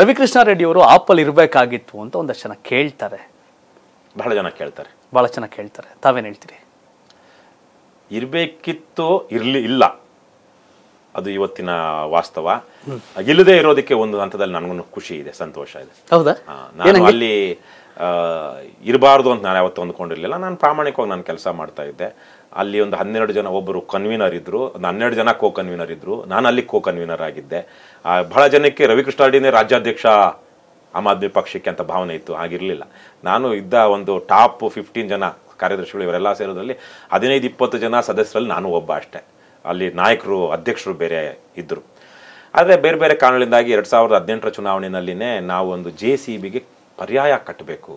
ರವಿಕೃಷ್ಣ ರೆಡ್ಡಿ ಅವರು ಆಪಲ್ ಇರಬೇಕಾಗಿತ್ತು ಅಂತ ಒಂದಷ್ಟು ಜನ ಕೇಳ್ತಾರೆ ಬಹಳ ಜನ ಕೇಳ್ತಾರೆ ಬಹಳ ಚೆನ್ನಾಗಿ ಕೇಳ್ತಾರೆ ತಾವೇನು ಹೇಳ್ತೀರಿ ಇರಬೇಕಿತ್ತು ಇರಲಿ ಇಲ್ಲ ಅದು ಇವತ್ತಿನ ವಾಸ್ತವ ಇಲ್ಲದೆ ಇರೋದಕ್ಕೆ ಒಂದು ಹಂತದಲ್ಲಿ ನನಗೂ ಖುಷಿ ಇದೆ ಸಂತೋಷ ಇದೆ ಹೌದಾ ನಾನು ಅಲ್ಲಿ ಇರಬಾರ್ದು ಅಂತ ನಾನು ಯಾವತ್ತೂ ಅಂದ್ಕೊಂಡಿರಲಿಲ್ಲ ನಾನು ಪ್ರಾಮಾಣಿಕವಾಗಿ ನಾನು ಕೆಲಸ ಮಾಡ್ತಾ ಇದ್ದೆ ಅಲ್ಲಿ ಒಂದು ಹನ್ನೆರಡು ಜನ ಒಬ್ಬರು ಕನ್ವೀನರ್ ಇದ್ದರು ಒಂದು ಹನ್ನೆರಡು ಜನ ಕೋ ಕನ್ವೀನರ್ ಇದ್ದರು ನಾನು ಅಲ್ಲಿ ಕೋ ಕನ್ವೀನರ್ ಆಗಿದ್ದೆ ಬಹಳ ಜನಕ್ಕೆ ರವಿಕೃಷ್ಣ ಅಡಿನೇ ರಾಜ್ಯಾಧ್ಯಕ್ಷ ಆಮ್ ಆದ್ಮಿ ಪಕ್ಷಕ್ಕೆ ಅಂತ ಭಾವನೆ ಇತ್ತು ಆಗಿರಲಿಲ್ಲ ನಾನು ಇದ್ದ ಒಂದು ಟಾಪ್ ಫಿಫ್ಟೀನ್ ಜನ ಕಾರ್ಯದರ್ಶಿಗಳು ಇವರೆಲ್ಲ ಸೇರೋದ್ರಲ್ಲಿ ಹದಿನೈದು ಇಪ್ಪತ್ತು ಜನ ಸದಸ್ಯರಲ್ಲಿ ನಾನು ಒಬ್ಬ ಅಷ್ಟೇ ಅಲ್ಲಿ ನಾಯಕರು ಅಧ್ಯಕ್ಷರು ಬೇರೆ ಇದ್ದರು ಆದರೆ ಬೇರೆ ಬೇರೆ ಕಾರಣಗಳಿಂದಾಗಿ ಎರಡು ಸಾವಿರದ ಹದಿನೆಂಟರ ಚುನಾವಣೆಯಲ್ಲಿನೇ ನಾವು ಒಂದು ಜೆ ಸಿ ಬಿಗೆ ಪರ್ಯಾಯ ಕಟ್ಟಬೇಕು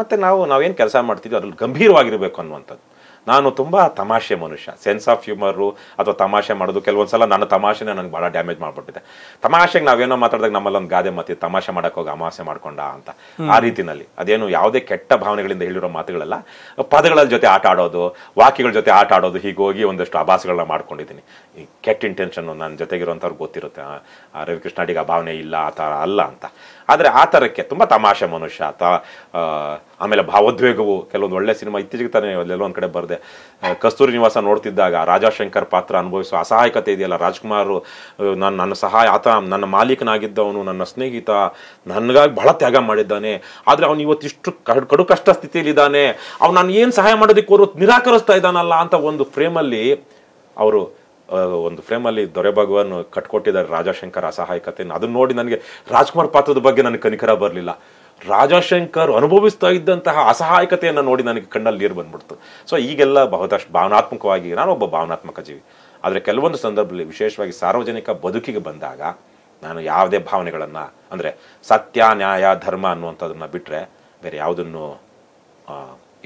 ಮತ್ತು ನಾವು ನಾವೇನು ಕೆಲಸ ಮಾಡ್ತಿದ್ವಿ ಅದ್ರಲ್ಲಿ ಗಂಭೀರವಾಗಿರಬೇಕು ಅನ್ನುವಂಥದ್ದು ನಾನು ತುಂಬ ತಮಾಷೆ ಮನುಷ್ಯ ಸೆನ್ಸ್ ಆಫ್ ಹ್ಯೂಮರು ಅಥವಾ ತಮಾಷೆ ಮಾಡೋದು ಕೆಲವೊಂದು ಸಲ ನಾನು ತಮಾಷೆನೇ ನನಗೆ ಭಾಳ ಡ್ಯಾಮೇಜ್ ಮಾಡಿಬಿಟ್ಟಿದೆ ತಮಾಷೆಗೆ ನಾವೇನೋ ಮಾತಾಡಿದಾಗ ನಮ್ಮಲ್ಲಿ ಒಂದು ಗಾದೆ ಮಾತಿ ತಮಾಷೆ ಮಾಡೋಕೆ ಹೋಗಿ ಅಮಾಸೆ ಮಾಡ್ಕೊಂಡ ಅಂತ ಆ ರೀತಿನಲ್ಲಿ ಅದೇನು ಯಾವುದೇ ಕೆಟ್ಟ ಭಾವನೆಗಳಿಂದ ಹೇಳಿರೋ ಮಾತುಗಳಲ್ಲ ಪದಗಳ ಜೊತೆ ಆಟ ಆಡೋದು ವಾಕ್ಯಗಳ ಜೊತೆ ಆಟ ಆಡೋದು ಹೀಗೋಗಿ ಒಂದಷ್ಟು ಅಭಾಸಗಳನ್ನ ಮಾಡ್ಕೊಂಡಿದ್ದೀನಿ ಈ ಕೆಟ್ಟ ಇಂಟೆನ್ಷನ್ನು ನನ್ನ ಜೊತೆಗಿರುವಂಥವ್ರಿಗೆ ಗೊತ್ತಿರುತ್ತೆ ರವಿಕೃಷ್ಣ ಅಡಿಗೆ ಆ ಭಾವನೆ ಇಲ್ಲ ಆ ಥರ ಅಲ್ಲ ಅಂತ ಆದರೆ ಆ ಥರಕ್ಕೆ ತುಂಬ ತಮಾಷೆ ಮನುಷ್ಯ ಅಥವಾ ಆಮೇಲೆ ಭಾವೋದ್ವೇಗವು ಕೆಲವೊಂದು ಒಳ್ಳೆ ಸಿನಿಮಾ ಇತ್ತೀಚೆಗೆ ತಾನೇ ಎಲ್ಲೊಂದು ಕಡೆ ಬರದೆ ಕಸ್ತೂರಿ ನಿವಾಸ ನೋಡ್ತಿದ್ದಾಗ ರಾಜಾಶಂಕರ್ ಪಾತ್ರ ಅನುಭವಿಸುವ ಅಸಹಾಯಕತೆ ಇದೆಯಲ್ಲ ರಾಜ್ಕುಮಾರ್ ನಾನು ನನ್ನ ಸಹಾಯ ಆತ ನನ್ನ ಮಾಲೀಕನಾಗಿದ್ದವನು ನನ್ನ ಸ್ನೇಹಿತ ನನಗಾಗಿ ಬಹಳ ತ್ಯಾಗ ಮಾಡಿದ್ದಾನೆ ಆದರೆ ಅವನು ಇವತ್ತಿಷ್ಟು ಕಡು ಕಡು ಕಷ್ಟ ಸ್ಥಿತಿಯಲ್ಲಿದ್ದಾನೆ ಅವ್ನು ನಾನು ಏನು ಸಹಾಯ ಮಾಡೋದಕ್ಕೆ ಅವರು ನಿರಾಕರಿಸ್ತಾ ಇದ್ದಾನಲ್ಲ ಅಂತ ಒಂದು ಫ್ರೇಮಲ್ಲಿ ಅವರು ಒಂದು ಫ್ರೇಮಲ್ಲಿ ದೊರೆ ಭಗವಾನ್ ಕಟ್ಕೊಟ್ಟಿದ್ದಾರೆ ರಾಜಾಶಂಕರ್ ಅಸಹಾಯಕತೆಯನ್ನು ಅದನ್ನ ನೋಡಿ ನನಗೆ ರಾಜ್ಕುಮಾರ್ ಪಾತ್ರದ ಬಗ್ಗೆ ನನಗೆ ಕನಿಕರ ಬರಲಿಲ್ಲ ರಾಜಶಂಕರ್ ಅನುಭವಿಸ್ತಾ ಇದ್ದಂತಹ ಅಸಹಾಯಕತೆಯನ್ನು ನೋಡಿ ನನಗೆ ಕಣ್ಣಲ್ಲಿ ನೀರು ಬಂದ್ಬಿಡ್ತು ಸೊ ಈಗೆಲ್ಲ ಬಹುದಷ್ಟು ಭಾವನಾತ್ಮಕವಾಗಿ ನಾನು ಒಬ್ಬ ಭಾವನಾತ್ಮಕ ಜೀವಿ ಆದರೆ ಕೆಲವೊಂದು ಸಂದರ್ಭದಲ್ಲಿ ವಿಶೇಷವಾಗಿ ಸಾರ್ವಜನಿಕ ಬದುಕಿಗೆ ಬಂದಾಗ ನಾನು ಯಾವುದೇ ಭಾವನೆಗಳನ್ನು ಅಂದರೆ ಸತ್ಯ ನ್ಯಾಯ ಧರ್ಮ ಅನ್ನುವಂಥದ್ದನ್ನು ಬಿಟ್ಟರೆ ಬೇರೆ ಯಾವುದನ್ನು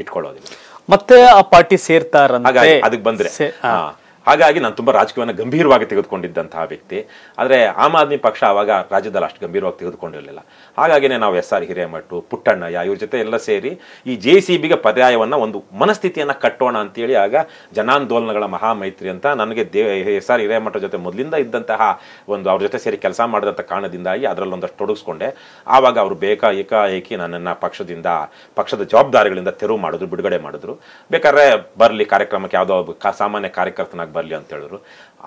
ಇಟ್ಕೊಳ್ಳೋದಿಲ್ಲ ಮತ್ತೆ ಆ ಪಾರ್ಟಿ ಸೇರ್ತಾರ ಅದಕ್ಕೆ ಬಂದ್ರೆ ಹಾಗಾಗಿ ನಾನು ತುಂಬ ರಾಜಕೀಯವನ್ನು ಗಂಭೀರವಾಗಿ ತೆಗೆದುಕೊಂಡಿದ್ದಂತಹ ವ್ಯಕ್ತಿ ಆದರೆ ಆಮ್ ಆದ್ಮಿ ಪಕ್ಷ ಆವಾಗ ರಾಜ್ಯದಲ್ಲಿ ಅಷ್ಟು ಗಂಭೀರವಾಗಿ ತೆಗೆದುಕೊಂಡಿರಲಿಲ್ಲ ಹಾಗಾಗಿನೇ ನಾವು ಎಸ್ ಆರ್ ಹಿರೇಮಠು ಪುಟ್ಟಣ್ಣಯ್ಯ ಇವ್ರ ಜೊತೆ ಎಲ್ಲ ಸೇರಿ ಈ ಜೆ ಸಿ ಬಿಗೆ ಪರ್ಯಾಯವನ್ನು ಒಂದು ಮನಸ್ಥಿತಿಯನ್ನು ಕಟ್ಟೋಣ ಅಂತೇಳಿ ಆಗ ಜನಾಂದೋಲನಗಳ ಮಹಾಮೈತ್ರಿ ಅಂತ ನನಗೆ ದೇ ಎಸ್ ಆರ್ ಹಿರೇಮಠ ಜೊತೆ ಮೊದಲಿಂದ ಇದ್ದಂತಹ ಒಂದು ಅವ್ರ ಜೊತೆ ಸೇರಿ ಕೆಲಸ ಮಾಡಿದಂಥ ಕಾರಣದಿಂದಾಗಿ ಅದರಲ್ಲಿ ಒಂದಷ್ಟು ತೊಡಗಿಸ್ಕೊಂಡೆ ಆವಾಗ ಅವರು ಬೇಕಾ ಏಕಾಏಕಿ ನನ್ನನ್ನು ಪಕ್ಷದಿಂದ ಪಕ್ಷದ ಜವಾಬ್ದಾರಿಗಳಿಂದ ತೆರವು ಮಾಡಿದ್ರು ಬಿಡುಗಡೆ ಮಾಡಿದ್ರು ಬೇಕಾದ್ರೆ ಬರಲಿ ಕಾರ್ಯಕ್ರಮಕ್ಕೆ ಯಾವುದೋ ಸಾಮಾನ್ಯ ಕಾರ್ಯಕರ್ತನಾಗಿ ಬರಲಿ ಅಂತ ಹೇಳಿದ್ರು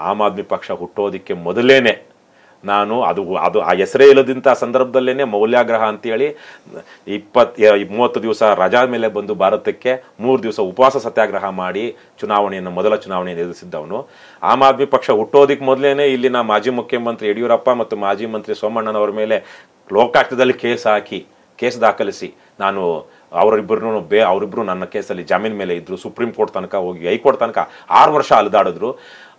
ಆಮ್ ಆದ್ಮಿ ಪಕ್ಷ ಹುಟ್ಟೋದಕ್ಕೆ ಮೊದಲೇನೆ ನಾನು ಅದು ಅದು ಆ ಹೆಸರೇ ಇಲ್ಲದಂಥ ಸಂದರ್ಭದಲ್ಲೇ ಮೌಲ್ಯಾಗ್ರಹ ಅಂತೇಳಿ ಇಪ್ಪತ್ತು ಮೂವತ್ತು ದಿವಸ ರಜಾ ಮೇಲೆ ಬಂದು ಭಾರತಕ್ಕೆ ಮೂರು ದಿವಸ ಉಪವಾಸ ಸತ್ಯಾಗ್ರಹ ಮಾಡಿ ಚುನಾವಣೆಯನ್ನು ಮೊದಲ ಚುನಾವಣೆಯನ್ನು ಎದುರಿಸಿದ್ದವನು ಆಮ್ ಆದ್ಮಿ ಪಕ್ಷ ಹುಟ್ಟೋದಕ್ಕೆ ಮೊದಲೇನೆ ಇಲ್ಲಿನ ಮಾಜಿ ಮುಖ್ಯಮಂತ್ರಿ ಯಡಿಯೂರಪ್ಪ ಮತ್ತು ಮಾಜಿ ಮಂತ್ರಿ ಸೋಮಣ್ಣನವರ ಮೇಲೆ ಲೋಕಾಯುಕ್ತದಲ್ಲಿ ಕೇಸ್ ಹಾಕಿ ಕೇಸ್ ದಾಖಲಿಸಿ ನಾನು ಅವರಿಬ್ಬರು ಬೇ ಅವರಿಬ್ಬರು ನನ್ನ ಕೇಸಲ್ಲಿ ಜಾಮೀನ್ ಮೇಲೆ ಇದ್ದರು ಸುಪ್ರೀಂ ಕೋರ್ಟ್ ತನಕ ಹೋಗಿ ಹೈಕೋರ್ಟ್ ತನಕ ಆರು ವರ್ಷ ಅಲ್ದಾಡಿದ್ರು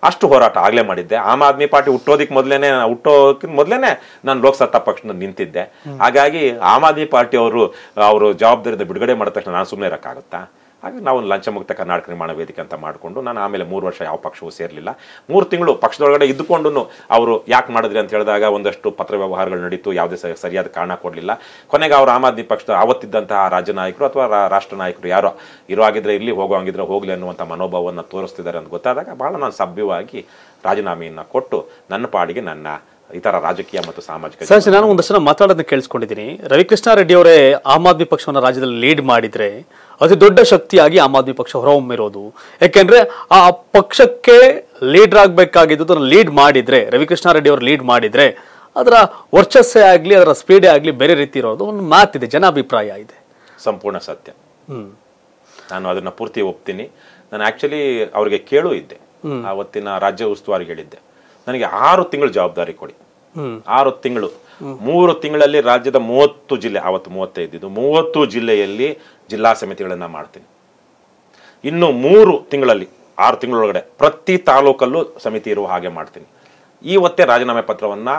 ಅಷ್ಟು ಹೋರಾಟ ಆಗಲೇ ಮಾಡಿದ್ದೆ ಆಮ್ ಆದ್ಮಿ ಪಾರ್ಟಿ ಹುಟ್ಟೋದಿಕ್ ಮೊದಲೇ ಹುಟ್ಟೋದಕ್ಕಿ ಮೊದಲೇ ನಾನು ಲೋಕಸತ್ತಾ ಪಕ್ಷದ ನಿಂತಿದ್ದೆ ಹಾಗಾಗಿ ಆಮ್ ಆದ್ಮಿ ಪಾರ್ಟಿ ಅವರು ಅವರು ಜವಾಬ್ದಾರಿಯಿಂದ ಬಿಡುಗಡೆ ಮಾಡಿದ ತಕ್ಷಣ ನಾನು ಸುಮ್ಮನೆ ಇರೋಕ್ಕಾಗುತ್ತಾ ಹಾಗೆ ನಾವು ಲಂಚಮುಕ್ತ ಕರ್ನಾಟಕ ನಿರ್ಮಾಣ ವೇದಿಕೆ ಅಂತ ಮಾಡಿಕೊಂಡು ನಾನು ಆಮೇಲೆ ಮೂರು ವರ್ಷ ಯಾವ ಪಕ್ಷವೂ ಸೇರಲಿಲ್ಲ ಮೂರು ತಿಂಗಳು ಪಕ್ಷದೊಳಗಡೆ ಇದ್ದುಕೊಂಡು ಅವರು ಯಾಕೆ ಮಾಡಿದ್ರಿ ಅಂತ ಹೇಳಿದಾಗ ಒಂದಷ್ಟು ಪತ್ರ ವ್ಯವಹಾರಗಳು ನಡೀತು ಯಾವುದೇ ಸರಿಯಾದ ಕಾರಣ ಕೊಡಲಿಲ್ಲ ಕೊನೆಗೆ ಅವರು ಆಮ್ ಆದ್ಮಿ ಪಕ್ಷದ ಆವತ್ತಿದ್ದಂತಹ ರಾಜ್ಯ ನಾಯಕರು ಅಥವಾ ರಾಷ್ಟ್ರ ನಾಯಕರು ಯಾರೋ ಇರೋ ಆಗಿದ್ರೆ ಇಲ್ಲಿ ಹೋಗೋ ಹಂಗಿದ್ರೆ ಹೋಗಲಿ ಅನ್ನುವಂಥ ಮನೋಭಾವವನ್ನು ತೋರಿಸ್ತಿದ್ದಾರೆ ಅಂತ ಗೊತ್ತಾದಾಗ ಭಾಳ ನಾನು ಸಭ್ಯವಾಗಿ ರಾಜೀನಾಮೆಯನ್ನು ಕೊಟ್ಟು ನನ್ನ ಪಾಡಿಗೆ ನನ್ನ ಇತರ ರಾಜಕೀಯ ಮತ್ತು ಸಾಮಾಜಿಕ ಸರ್ ನಾನು ಒಂದಷ್ಟು ಮಾತಾಡೋದನ್ನ ಕೇಳಿಸ್ಕೊಂಡಿದ್ದೀನಿ ರವಿಕೃಷ್ಣ ರೆಡ್ಡಿ ಅವರೇ ಆಮ್ ಆದ್ಮಿ ಪಕ್ಷವನ್ನು ರಾಜ್ಯದಲ್ಲಿ ಲೀಡ್ ಮಾಡಿದ್ರೆ ಅತಿ ದೊಡ್ಡ ಶಕ್ತಿಯಾಗಿ ಆಮ್ ಆದ್ಮಿ ಪಕ್ಷ ಹೊರಹೊಮ್ಮಿರೋದು ಯಾಕೆಂದ್ರೆ ಆ ಪಕ್ಷಕ್ಕೆ ಲೀಡರ್ ಆಗ್ಬೇಕಾಗಿದ್ದು ಲೀಡ್ ಮಾಡಿದ್ರೆ ರವಿಕೃಷ್ಣ ರೆಡ್ಡಿ ಅವರು ಲೀಡ್ ಮಾಡಿದ್ರೆ ಅದರ ವರ್ಚಸ್ಸೇ ಆಗಲಿ ಅದರ ಸ್ಪೀಡೇ ಆಗಲಿ ಬೇರೆ ರೀತಿ ಇರೋದು ಒಂದು ಮಾತಿದೆ ಜನಾಭಿಪ್ರಾಯ ಇದೆ ಸಂಪೂರ್ಣ ಸತ್ಯ ನಾನು ಅದನ್ನ ಪೂರ್ತಿ ಒಪ್ತೀನಿ ನಾನು ಆಕ್ಚುಲಿ ಅವರಿಗೆ ಕೇಳು ಇದ್ದೆ ಆವತ್ತಿನ ರಾಜ್ಯ ಉಸ್ತುವಾರಿ ಹೇಳಿದ್ದೆ ನನಗೆ ಆರು ತಿಂಗಳು ಜವಾಬ್ದಾರಿ ಕೊಡಿ ಆರು ತಿಂಗಳು ಮೂರು ತಿಂಗಳಲ್ಲಿ ರಾಜ್ಯದ ಮೂವತ್ತು ಜಿಲ್ಲೆ ಆವತ್ತು ಮೂವತ್ತೈದಿದ್ದು ಮೂವತ್ತು ಜಿಲ್ಲೆಯಲ್ಲಿ ಜಿಲ್ಲಾ ಸಮಿತಿಗಳನ್ನು ಮಾಡ್ತೀನಿ ಇನ್ನು ಮೂರು ತಿಂಗಳಲ್ಲಿ ಆರು ತಿಂಗಳೊಳಗಡೆ ಪ್ರತಿ ತಾಲೂಕಲ್ಲೂ ಸಮಿತಿ ಇರುವ ಹಾಗೆ ಮಾಡ್ತೀನಿ ಈ ಒತ್ತೆ ರಾಜೀನಾಮೆ ಪತ್ರವನ್ನು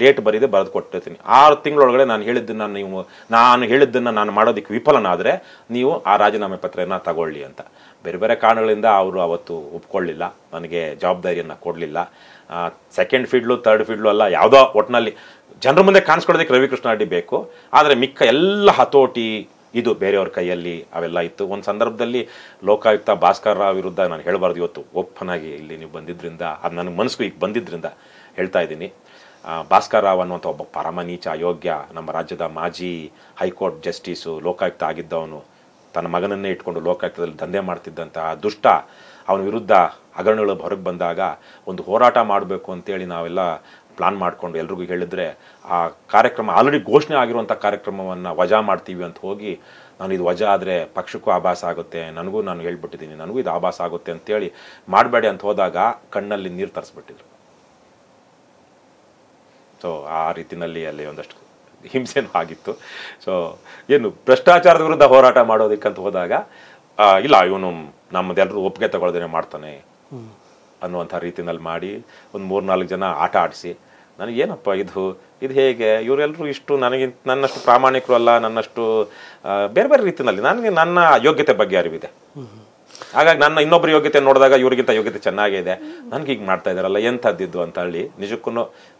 ಡೇಟ್ ಬರೀದೆ ಬರೆದು ಕೊಟ್ಟಿರ್ತೀನಿ ಆರು ತಿಂಗಳೊಳಗಡೆ ನಾನು ಹೇಳಿದ್ದನ್ನು ನೀವು ನಾನು ಹೇಳಿದ್ದನ್ನು ನಾನು ಮಾಡೋದಕ್ಕೆ ವಿಫಲನಾದರೆ ನೀವು ಆ ರಾಜೀನಾಮೆ ಪತ್ರನ ತಗೊಳ್ಳಿ ಅಂತ ಬೇರೆ ಬೇರೆ ಕಾರಣಗಳಿಂದ ಅವರು ಅವತ್ತು ಒಪ್ಕೊಳ್ಳಿಲ್ಲ ನನಗೆ ಜವಾಬ್ದಾರಿಯನ್ನು ಕೊಡಲಿಲ್ಲ ಸೆಕೆಂಡ್ ಫೀಲ್ಡ್ಲು ತರ್ಡ್ ಫೀಲ್ಡ್ಲು ಅಲ್ಲ ಯಾವುದೋ ಒಟ್ಟಿನಲ್ಲಿ ಜನರ ಮುಂದೆ ಕಾಣಿಸ್ಕೊಡೋದಕ್ಕೆ ರವಿಕೃಷ್ಣ ಅಡ್ಡಿ ಬೇಕು ಆದರೆ ಮಿಕ್ಕ ಎಲ್ಲ ಹತೋಟಿ ಇದು ಬೇರೆಯವ್ರ ಕೈಯಲ್ಲಿ ಅವೆಲ್ಲ ಇತ್ತು ಒಂದು ಸಂದರ್ಭದಲ್ಲಿ ಲೋಕಾಯುಕ್ತ ಭಾಸ್ಕರ್ ರಾವ್ ವಿರುದ್ಧ ನಾನು ಹೇಳಬಾರ್ದು ಇವತ್ತು ಓಪನ್ ಆಗಿ ಇಲ್ಲಿ ನೀವು ಬಂದಿದ್ದರಿಂದ ಅದು ನನ್ನ ಮನಸ್ಸು ಈಗ ಬಂದಿದ್ದರಿಂದ ಹೇಳ್ತಾ ಇದ್ದೀನಿ ಭಾಸ್ಕರ್ ರಾವ್ ಅನ್ನುವಂಥ ಒಬ್ಬ ಪರಮನೀಚ ಅಯೋಗ್ಯ ನಮ್ಮ ರಾಜ್ಯದ ಮಾಜಿ ಹೈಕೋರ್ಟ್ ಜಸ್ಟಿಸು ಲೋಕಾಯುಕ್ತ ಆಗಿದ್ದವನು ತನ್ನ ಮಗನನ್ನೇ ಇಟ್ಕೊಂಡು ಲೋಕಾಯುಕ್ತದಲ್ಲಿ ದಂಧೆ ಮಾಡ್ತಿದ್ದಂಥ ದುಷ್ಟ ಅವನ ವಿರುದ್ಧ ಹಗರಣಗಳು ಹೊರಗೆ ಬಂದಾಗ ಒಂದು ಹೋರಾಟ ಮಾಡಬೇಕು ಅಂತೇಳಿ ನಾವೆಲ್ಲ ಪ್ಲಾನ್ ಮಾಡಿಕೊಂಡು ಎಲ್ರಿಗೂ ಹೇಳಿದರೆ ಆ ಕಾರ್ಯಕ್ರಮ ಆಲ್ರೆಡಿ ಘೋಷಣೆ ಆಗಿರುವಂಥ ಕಾರ್ಯಕ್ರಮವನ್ನು ವಜಾ ಮಾಡ್ತೀವಿ ಅಂತ ಹೋಗಿ ನಾನು ಇದು ವಜಾ ಆದರೆ ಪಕ್ಷಕ್ಕೂ ಆಭಾಸ ಆಗುತ್ತೆ ನನಗೂ ನಾನು ಹೇಳ್ಬಿಟ್ಟಿದ್ದೀನಿ ನನಗೂ ಇದು ಆಭಾಸ ಆಗುತ್ತೆ ಅಂತೇಳಿ ಮಾಡಬೇಡಿ ಅಂತ ಹೋದಾಗ ಕಣ್ಣಲ್ಲಿ ನೀರು ತರಿಸ್ಬಿಟ್ಟಿದ್ರು ಸೊ ಆ ರೀತಿನಲ್ಲಿ ಅಲ್ಲಿ ಒಂದಷ್ಟು ಹಿಂಸೆನೂ ಆಗಿತ್ತು ಸೊ ಏನು ಭ್ರಷ್ಟಾಚಾರದ ವಿರುದ್ಧ ಹೋರಾಟ ಮಾಡೋದಕ್ಕಂತ ಹೋದಾಗ ಇಲ್ಲ ಇವನು ನಮ್ಮದೆಲ್ಲರೂ ಒಪ್ಪಿಗೆ ತಗೊಳ್ದೇನೆ ಮಾಡ್ತಾನೆ ಅನ್ನುವಂಥ ರೀತಿನಲ್ಲಿ ಮಾಡಿ ಒಂದು ಮೂರು ನಾಲ್ಕು ಜನ ಆಟ ಆಡಿಸಿ ನನಗೇನಪ್ಪ ಇದು ಇದು ಹೇಗೆ ಇವರೆಲ್ಲರೂ ಇಷ್ಟು ನನಗಿಂತ ನನ್ನಷ್ಟು ಪ್ರಾಮಾಣಿಕರು ಅಲ್ಲ ನನ್ನಷ್ಟು ಬೇರೆ ಬೇರೆ ರೀತಿಯಲ್ಲಿ ನನಗೆ ನನ್ನ ಯೋಗ್ಯತೆ ಬಗ್ಗೆ ಅರಿವಿದೆ ಹಾಗಾಗಿ ನನ್ನ ಇನ್ನೊಬ್ಬರ ಯೋಗ್ಯತೆ ನೋಡಿದಾಗ ಇವರಿಗಿಂತ ಯೋಗ್ಯತೆ ಚೆನ್ನಾಗಿದೆ ನನಗೆ ಹೀಗೆ ಮಾಡ್ತಾ ಇದ್ದಾರಲ್ಲ ಎಂಥದ್ದಿದ್ದು ಅಂತ ಹೇಳಿ ನಿಜಕ್ಕೂ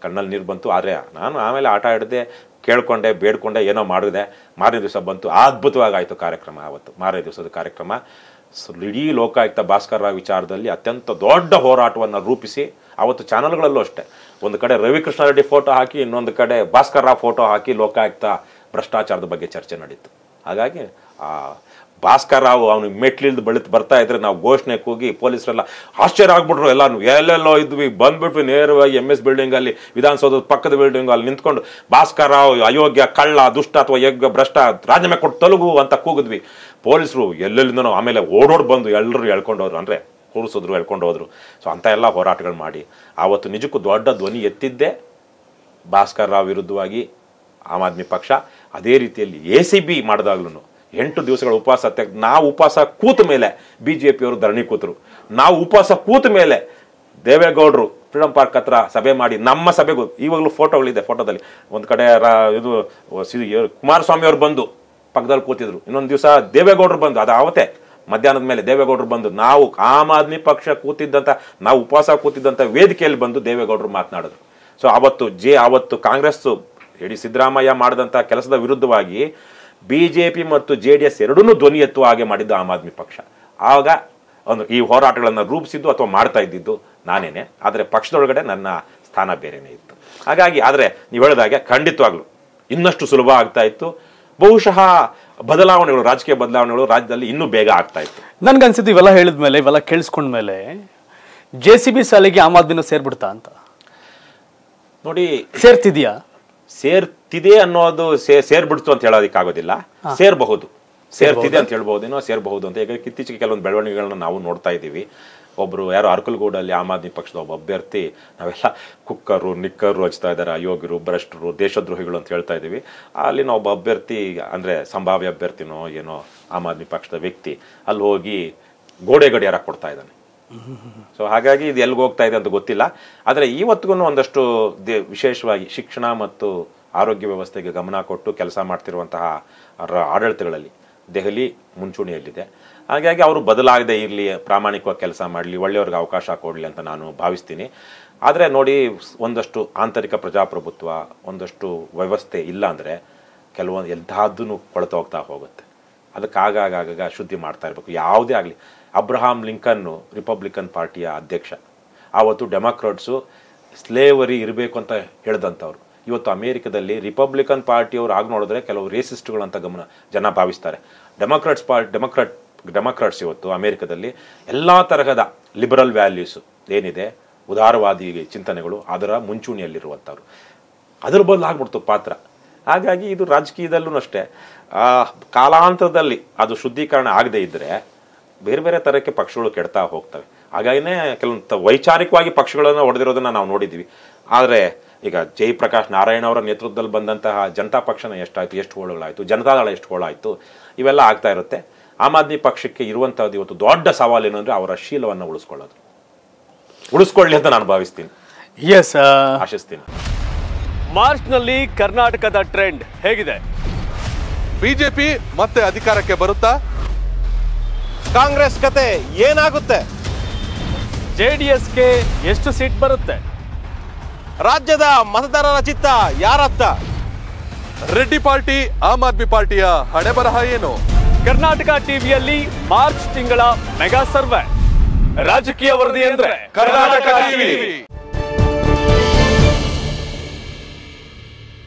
ಕಣ್ಣಲ್ಲಿ ನೀರು ಬಂತು ಆದರೆ ನಾನು ಆಮೇಲೆ ಆಟ ಆಡದೆ ಕೇಳ್ಕೊಂಡೆ ಬೇಡ್ಕೊಂಡೆ ಏನೋ ಮಾಡಿದೆ ಮಾರನೇ ದಿವಸ ಬಂತು ಅದ್ಭುತವಾಗಿ ಆಯಿತು ಕಾರ್ಯಕ್ರಮ ಆವತ್ತು ಮಾರನೇ ದಿವಸದ ಕಾರ್ಯಕ್ರಮ ಇಡೀ ಲೋಕಾಯುಕ್ತ ಭಾಸ್ಕರ ವಿಚಾರದಲ್ಲಿ ಅತ್ಯಂತ ದೊಡ್ಡ ಹೋರಾಟವನ್ನು ರೂಪಿಸಿ ಅವತ್ತು ಚಾನಲ್ಗಳಲ್ಲೂ ಅಷ್ಟೇ ಒಂದು ಕಡೆ ರವಿಕೃಷ್ಣ ರೆಡ್ಡಿ ಫೋಟೋ ಹಾಕಿ ಇನ್ನೊಂದು ಕಡೆ ರಾವ್ ಫೋಟೋ ಹಾಕಿ ಲೋಕಾಯುಕ್ತ ಭ್ರಷ್ಟಾಚಾರದ ಬಗ್ಗೆ ಚರ್ಚೆ ನಡೀತು ಹಾಗಾಗಿ ಆ ರಾವ್ ಅವನು ಮೆಟ್ಲಿಲ್ದು ಬಳಿತು ಬರ್ತಾ ಇದ್ರೆ ನಾವು ಘೋಷಣೆ ಕೂಗಿ ಪೊಲೀಸರೆಲ್ಲ ಆಶ್ಚರ್ಯ ಆಗ್ಬಿಟ್ರು ಎಲ್ಲ ಎಲ್ಲೆಲ್ಲೋ ಇದ್ವಿ ಬಂದ್ಬಿಟ್ವಿ ನೇರವಾಗಿ ಎಮ್ ಎಸ್ ಬಿಲ್ಡಿಂಗ್ ಅಲ್ಲಿ ವಿಧಾನಸೌಧದ ಪಕ್ಕದ ಬಿಲ್ಡಿಂಗ್ ಅಲ್ಲಿ ನಿಂತ್ಕೊಂಡು ರಾವ್ ಅಯೋಗ್ಯ ಕಳ್ಳ ದುಷ್ಟ ಅಥವಾ ಯೋಗ್ಯ ಭ್ರಷ್ಟ ರಾಜೀನಾಮೆ ಕೊಟ್ಟು ತಲುಗು ಅಂತ ಕೂಗಿದ್ವಿ ಪೊಲೀಸರು ಎಲ್ಲೆಲ್ಲಿಂದನೋ ಆಮೇಲೆ ಓಡೋಡು ಬಂದು ಎಲ್ಲರೂ ಹೇಳ್ಕೊಂಡೋದ್ರು ಅಂದರೆ ಕೂರಿಸಿದ್ರು ಹೇಳ್ಕೊಂಡೋದ್ರು ಸೊ ಅಂಥ ಎಲ್ಲ ಹೋರಾಟಗಳು ಮಾಡಿ ಆವತ್ತು ನಿಜಕ್ಕೂ ದೊಡ್ಡ ಧ್ವನಿ ಎತ್ತಿದ್ದೆ ಭಾಸ್ಕರ್ ರಾವ್ ವಿರುದ್ಧವಾಗಿ ಆಮ್ ಆದ್ಮಿ ಪಕ್ಷ ಅದೇ ರೀತಿಯಲ್ಲಿ ಎ ಸಿ ಬಿ ಮಾಡಿದಾಗ್ಲೂ ಎಂಟು ದಿವಸಗಳ ಉಪವಾಸ ತೆಗ್ ನಾವು ಉಪವಾಸ ಕೂತ ಮೇಲೆ ಬಿ ಜೆ ಪಿಯವರು ಧರಣಿ ಕೂತರು ನಾವು ಉಪವಾಸ ಕೂತ ಮೇಲೆ ದೇವೇಗೌಡರು ಫ್ರೀಡಂ ಪಾರ್ಕ್ ಹತ್ರ ಸಭೆ ಮಾಡಿ ನಮ್ಮ ಸಭೆಗೂ ಈವಾಗಲೂ ಫೋಟೋಗಳಿದೆ ಫೋಟೋದಲ್ಲಿ ಒಂದು ಕಡೆ ರಾ ಇದು ಕುಮಾರಸ್ವಾಮಿ ಅವರು ಬಂದು ಪಕ್ಕದಲ್ಲಿ ಕೂತಿದ್ರು ಇನ್ನೊಂದು ದಿವಸ ದೇವೇಗೌಡರು ಬಂದು ಅದು ಆವತ್ತೆ ಮಧ್ಯಾಹ್ನದ ಮೇಲೆ ದೇವೇಗೌಡರು ಬಂದು ನಾವು ಆಮ್ ಆದ್ಮಿ ಪಕ್ಷ ಕೂತಿದ್ದಂಥ ನಾವು ಉಪವಾಸ ಕೂತಿದ್ದಂಥ ವೇದಿಕೆಯಲ್ಲಿ ಬಂದು ದೇವೇಗೌಡರು ಮಾತನಾಡಿದ್ರು ಸೊ ಆವತ್ತು ಜೆ ಆವತ್ತು ಕಾಂಗ್ರೆಸ್ಸು ಇಡೀ ಸಿದ್ದರಾಮಯ್ಯ ಮಾಡಿದಂಥ ಕೆಲಸದ ವಿರುದ್ಧವಾಗಿ ಬಿ ಜೆ ಪಿ ಮತ್ತು ಜೆ ಡಿ ಎಸ್ ಎರಡನ್ನೂ ಧ್ವನಿ ಎತ್ತುವ ಹಾಗೆ ಮಾಡಿದ್ದು ಆಮ್ ಆದ್ಮಿ ಪಕ್ಷ ಆವಾಗ ಒಂದು ಈ ಹೋರಾಟಗಳನ್ನು ರೂಪಿಸಿದ್ದು ಅಥವಾ ಮಾಡ್ತಾ ಇದ್ದಿದ್ದು ನಾನೇನೆ ಆದರೆ ಪಕ್ಷದೊಳಗಡೆ ನನ್ನ ಸ್ಥಾನ ಬೇರೆನೇ ಇತ್ತು ಹಾಗಾಗಿ ಆದರೆ ನೀವು ಹೇಳಿದಾಗೆ ಖಂಡಿತವಾಗ್ಲೂ ಇನ್ನಷ್ಟು ಸುಲಭ ಆಗ್ತಾ ಇತ್ತು ಬಹುಶಃ ಬದಲಾವಣೆಗಳು ರಾಜಕೀಯ ಬದಲಾವಣೆಗಳು ರಾಜ್ಯದಲ್ಲಿ ಇನ್ನೂ ಬೇಗ ಆಗ್ತಾ ಇತ್ತು ಅನ್ಸಿದ್ದು ಇವೆಲ್ಲ ಹೇಳಿದ ಮೇಲೆ ಇವೆಲ್ಲ ಕೇಳಿಸ್ಕೊಂಡ್ಮೇಲೆ ಜೆ ಸಿ ಬಿ ಸಾಲಿಗೆ ಆಮ್ ಆದ್ಮಿನೂ ಸೇರ್ಬಿಡ್ತಾ ಅಂತ ನೋಡಿ ಸೇರ್ತಿದ್ಯಾ ಸೇರ್ತಿದೆ ಅನ್ನೋದು ಸೇರ್ಬಿಡ್ತು ಅಂತ ಆಗೋದಿಲ್ಲ ಸೇರ್ಬಹುದು ಸೇರ್ತಿದೆ ಅಂತ ಹೇಳ್ಬಹುದೇನೋ ಸೇರ್ಬಹುದು ಅಂತ ಈಗ ಇತ್ತೀಚೆಗೆ ಕೆಲವೊಂದು ಬೆಳವಣಿಗೆಗಳನ್ನ ನಾವು ನೋಡ್ತಾ ಇದ್ದೀವಿ ಒಬ್ರು ಯಾರು ಅರ್ಕಲ್ಗೂಡಲ್ಲಿ ಆಮ್ ಆದ್ಮಿ ಪಕ್ಷದ ಒಬ್ಬ ಅಭ್ಯರ್ಥಿ ನಾವೆಲ್ಲ ಕುಕ್ಕರು ನಿಕ್ಕರು ಹಚ್ತಾ ಇದ್ದಾರೆ ಅಯೋಗ್ಯರು ಭ್ರಷ್ಟರು ದೇಶದ್ರೋಹಿಗಳು ಅಂತ ಹೇಳ್ತಾ ಇದ್ದೀವಿ ಅಲ್ಲಿನ ಒಬ್ಬ ಅಭ್ಯರ್ಥಿ ಅಂದ್ರೆ ಸಂಭಾವ್ಯ ಅಭ್ಯರ್ಥಿನೋ ಏನೋ ಆಮ್ ಆದ್ಮಿ ಪಕ್ಷದ ವ್ಯಕ್ತಿ ಅಲ್ಲಿ ಹೋಗಿ ಗೋಡೆ ಗಡಿಯಾರ ಕೊಡ್ತಾ ಇದ್ದಾನೆ ಸೊ ಹಾಗಾಗಿ ಇದು ಎಲ್ಲಿಗೆ ಹೋಗ್ತಾ ಇದೆ ಅಂತ ಗೊತ್ತಿಲ್ಲ ಆದರೆ ಇವತ್ತಿಗೂ ಒಂದಷ್ಟು ವಿಶೇಷವಾಗಿ ಶಿಕ್ಷಣ ಮತ್ತು ಆರೋಗ್ಯ ವ್ಯವಸ್ಥೆಗೆ ಗಮನ ಕೊಟ್ಟು ಕೆಲಸ ಮಾಡ್ತಿರುವಂತಹ ಆಡಳಿತಗಳಲ್ಲಿ ದೆಹಲಿ ಮುಂಚೂಣಿಯಲ್ಲಿದೆ ಹಾಗಾಗಿ ಅವರು ಬದಲಾಗದೆ ಇರಲಿ ಪ್ರಾಮಾಣಿಕವಾಗಿ ಕೆಲಸ ಮಾಡಲಿ ಒಳ್ಳೆಯವ್ರಿಗೆ ಅವಕಾಶ ಕೊಡಲಿ ಅಂತ ನಾನು ಭಾವಿಸ್ತೀನಿ ಆದರೆ ನೋಡಿ ಒಂದಷ್ಟು ಆಂತರಿಕ ಪ್ರಜಾಪ್ರಭುತ್ವ ಒಂದಷ್ಟು ವ್ಯವಸ್ಥೆ ಇಲ್ಲ ಅಂದರೆ ಕೆಲವೊಂದು ಎಂಥದ್ದು ಕೊಳತೋಗ್ತಾ ಹೋಗುತ್ತೆ ಆಗಾಗ ಶುದ್ಧಿ ಮಾಡ್ತಾ ಇರಬೇಕು ಯಾವುದೇ ಆಗಲಿ ಅಬ್ರಹಾಂ ಲಿಂಕನ್ನು ರಿಪಬ್ಲಿಕನ್ ಪಾರ್ಟಿಯ ಅಧ್ಯಕ್ಷ ಆವತ್ತು ಡೆಮಾಕ್ರಾಟ್ಸು ಸ್ಲೇವರಿ ಇರಬೇಕು ಅಂತ ಹೇಳಿದಂಥವ್ರು ಇವತ್ತು ಅಮೇರಿಕದಲ್ಲಿ ರಿಪಬ್ಲಿಕನ್ ಪಾರ್ಟಿಯವರು ಆಗಿ ನೋಡಿದ್ರೆ ಕೆಲವು ಅಂತ ಗಮನ ಜನ ಭಾವಿಸ್ತಾರೆ ಡೆಮಾಕ್ರಾಟ್ಸ್ ಪಾ ಡೆಮಾಕ್ರಾಟ್ ಡೆಮಾಕ್ರಾಟ್ಸ್ ಇವತ್ತು ಅಮೇರಿಕದಲ್ಲಿ ಎಲ್ಲ ತರಹದ ಲಿಬರಲ್ ವ್ಯಾಲ್ಯೂಸು ಏನಿದೆ ಉದಾರವಾದಿ ಚಿಂತನೆಗಳು ಅದರ ಮುಂಚೂಣಿಯಲ್ಲಿರುವಂಥವ್ರು ಅದರ ಬದಲಾಗ್ಬಿಡ್ತು ಪಾತ್ರ ಹಾಗಾಗಿ ಇದು ರಾಜಕೀಯದಲ್ಲೂ ಅಷ್ಟೇ ಕಾಲಾಂತರದಲ್ಲಿ ಅದು ಶುದ್ಧೀಕರಣ ಆಗದೇ ಇದ್ದರೆ ಬೇರೆ ಬೇರೆ ತರಕ್ಕೆ ಪಕ್ಷಗಳು ಕೆಡ್ತಾ ಹೋಗ್ತವೆ ಹಾಗಾಗಿನೇ ಕೆಲವೊಂದು ವೈಚಾರಿಕವಾಗಿ ಪಕ್ಷಗಳನ್ನು ಹೊಡೆದಿರೋದನ್ನು ನಾವು ನೋಡಿದ್ದೀವಿ ಆದರೆ ಈಗ ಜಯಪ್ರಕಾಶ್ ನಾರಾಯಣ ಅವರ ನೇತೃತ್ವದಲ್ಲಿ ಬಂದಂತಹ ಜನತಾ ಪಕ್ಷನ ಎಷ್ಟಾಯಿತು ಎಷ್ಟು ಹೋಳುಗಳಾಯಿತು ಜನತಾದಳ ಎಷ್ಟು ಹೋಳಾಯಿತು ಇವೆಲ್ಲ ಆಗ್ತಾ ಇರುತ್ತೆ ಆಮ್ ಆದ್ಮಿ ಪಕ್ಷಕ್ಕೆ ಇರುವಂಥದ್ದು ಇವತ್ತು ದೊಡ್ಡ ಏನು ಅಂದರೆ ಅವರ ಶೀಲವನ್ನು ಉಳಿಸ್ಕೊಳ್ಳೋದು ಉಳಿಸ್ಕೊಳ್ಳಿ ಅಂತ ನಾನು ಭಾವಿಸ್ತೀನಿ ಎಸ್ uh, ಆಶಿಸ್ತೀನಿ ಮಾರ್ಚ್ನಲ್ಲಿ ಕರ್ನಾಟಕದ ಟ್ರೆಂಡ್ ಹೇಗಿದೆ ಬಿಜೆಪಿ ಮತ್ತೆ ಅಧಿಕಾರಕ್ಕೆ ಬರುತ್ತಾ ಕಾಂಗ್ರೆಸ್ ಕತೆ ಏನಾಗುತ್ತೆ ಜೆ ಡಿ ಎಸ್ಗೆ ಎಷ್ಟು ಸೀಟ್ ಬರುತ್ತೆ ರಾಜ್ಯದ ಮತದಾರರ ಚಿತ್ತ ಯಾರತ್ತ ರೆಡ್ಡಿ ಪಾರ್ಟಿ ಆಮ್ ಆದ್ಮಿ ಪಾರ್ಟಿಯ ಹಣೆ ಬರಹ ಏನು ಕರ್ನಾಟಕ ಟಿವಿಯಲ್ಲಿ ಮಾರ್ಚ್ ತಿಂಗಳ ಮೆಗಾ ಸರ್ವೆ ರಾಜಕೀಯ ವರದಿ ಅಂದ್ರೆ ಕರ್ನಾಟಕ ಟಿವಿ